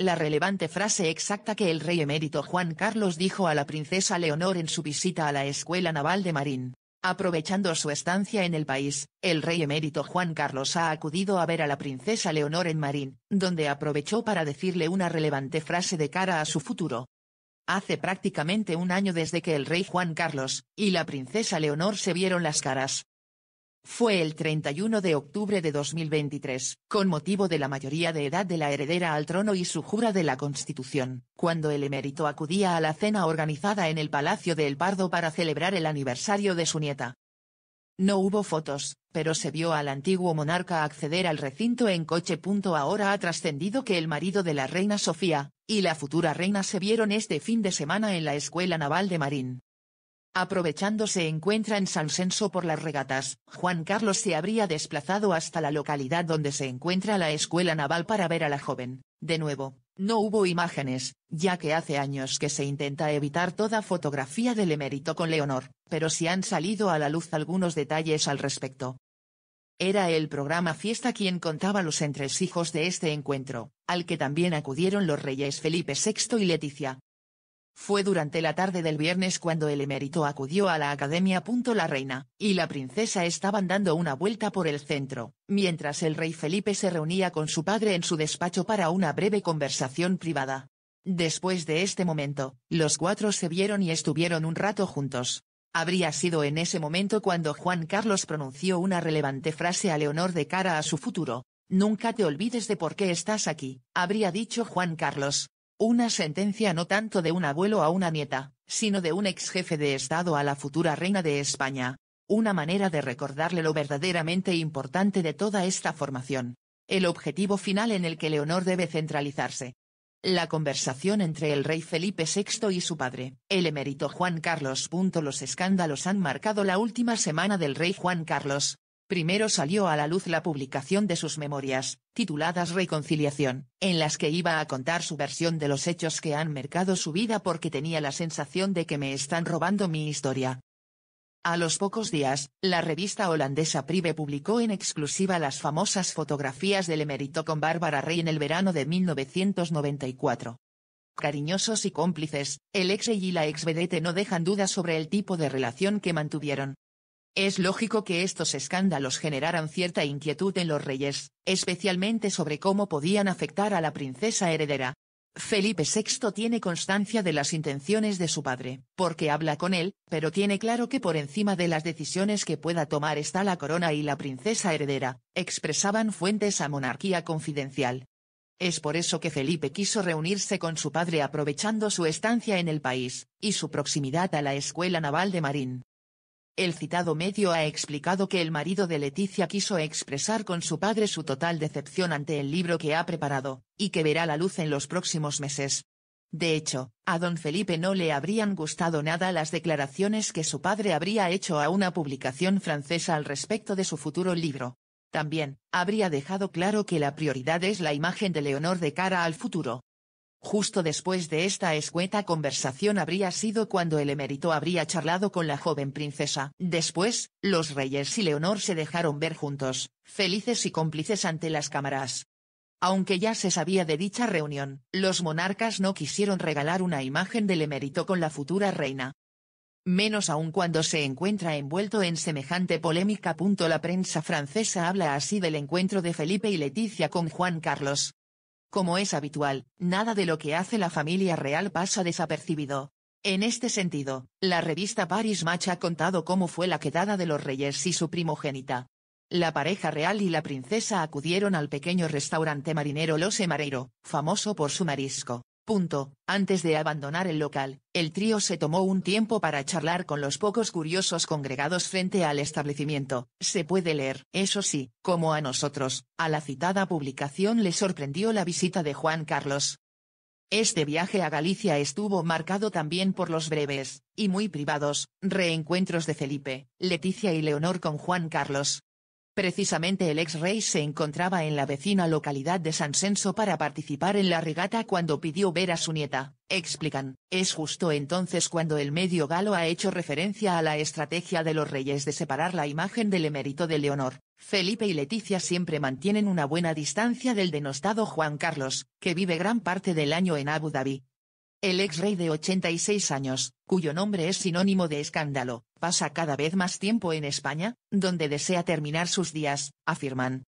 la relevante frase exacta que el rey emérito Juan Carlos dijo a la princesa Leonor en su visita a la Escuela Naval de Marín. Aprovechando su estancia en el país, el rey emérito Juan Carlos ha acudido a ver a la princesa Leonor en Marín, donde aprovechó para decirle una relevante frase de cara a su futuro. Hace prácticamente un año desde que el rey Juan Carlos y la princesa Leonor se vieron las caras, fue el 31 de octubre de 2023, con motivo de la mayoría de edad de la heredera al trono y su jura de la Constitución, cuando el emérito acudía a la cena organizada en el Palacio del El Pardo para celebrar el aniversario de su nieta. No hubo fotos, pero se vio al antiguo monarca acceder al recinto en coche. Ahora ha trascendido que el marido de la reina Sofía, y la futura reina se vieron este fin de semana en la Escuela Naval de Marín. Aprovechándose se encuentra en San Senso por las regatas, Juan Carlos se habría desplazado hasta la localidad donde se encuentra la escuela naval para ver a la joven. De nuevo, no hubo imágenes, ya que hace años que se intenta evitar toda fotografía del emérito con Leonor, pero sí han salido a la luz algunos detalles al respecto. Era el programa Fiesta quien contaba los entresijos de este encuentro, al que también acudieron los reyes Felipe VI y Leticia, fue durante la tarde del viernes cuando el emérito acudió a la academia. La reina y la princesa estaban dando una vuelta por el centro, mientras el rey Felipe se reunía con su padre en su despacho para una breve conversación privada. Después de este momento, los cuatro se vieron y estuvieron un rato juntos. Habría sido en ese momento cuando Juan Carlos pronunció una relevante frase a Leonor de cara a su futuro. Nunca te olvides de por qué estás aquí, habría dicho Juan Carlos, una sentencia no tanto de un abuelo a una nieta, sino de un ex jefe de Estado a la futura reina de España. Una manera de recordarle lo verdaderamente importante de toda esta formación. El objetivo final en el que Leonor debe centralizarse. La conversación entre el rey Felipe VI y su padre, el emérito Juan Carlos. Los escándalos han marcado la última semana del rey Juan Carlos, Primero salió a la luz la publicación de sus memorias, tituladas Reconciliación, en las que iba a contar su versión de los hechos que han mercado su vida porque tenía la sensación de que me están robando mi historia. A los pocos días, la revista holandesa Prive publicó en exclusiva las famosas fotografías del emérito con Bárbara Rey en el verano de 1994. Cariñosos y cómplices, el ex y la ex vedete no dejan dudas sobre el tipo de relación que mantuvieron, es lógico que estos escándalos generaran cierta inquietud en los reyes, especialmente sobre cómo podían afectar a la princesa heredera. Felipe VI tiene constancia de las intenciones de su padre, porque habla con él, pero tiene claro que por encima de las decisiones que pueda tomar está la corona y la princesa heredera, expresaban fuentes a monarquía confidencial. Es por eso que Felipe quiso reunirse con su padre aprovechando su estancia en el país, y su proximidad a la Escuela Naval de Marín. El citado medio ha explicado que el marido de Leticia quiso expresar con su padre su total decepción ante el libro que ha preparado, y que verá la luz en los próximos meses. De hecho, a don Felipe no le habrían gustado nada las declaraciones que su padre habría hecho a una publicación francesa al respecto de su futuro libro. También, habría dejado claro que la prioridad es la imagen de Leonor de cara al futuro. Justo después de esta escueta conversación habría sido cuando el emérito habría charlado con la joven princesa. Después, los reyes y Leonor se dejaron ver juntos, felices y cómplices ante las cámaras. Aunque ya se sabía de dicha reunión, los monarcas no quisieron regalar una imagen del emérito con la futura reina. Menos aún cuando se encuentra envuelto en semejante polémica. La prensa francesa habla así del encuentro de Felipe y Leticia con Juan Carlos, como es habitual, nada de lo que hace la familia real pasa desapercibido. En este sentido, la revista Paris Match ha contado cómo fue la quedada de los reyes y su primogénita. La pareja real y la princesa acudieron al pequeño restaurante marinero Los Emareiro, famoso por su marisco. Punto. Antes de abandonar el local, el trío se tomó un tiempo para charlar con los pocos curiosos congregados frente al establecimiento. Se puede leer. Eso sí, como a nosotros, a la citada publicación le sorprendió la visita de Juan Carlos. Este viaje a Galicia estuvo marcado también por los breves, y muy privados, reencuentros de Felipe, Leticia y Leonor con Juan Carlos, Precisamente el ex-rey se encontraba en la vecina localidad de San Senso para participar en la regata cuando pidió ver a su nieta, explican. Es justo entonces cuando el medio galo ha hecho referencia a la estrategia de los reyes de separar la imagen del emérito de Leonor. Felipe y Leticia siempre mantienen una buena distancia del denostado Juan Carlos, que vive gran parte del año en Abu Dhabi, el ex rey de 86 años, cuyo nombre es sinónimo de escándalo, pasa cada vez más tiempo en España, donde desea terminar sus días, afirman.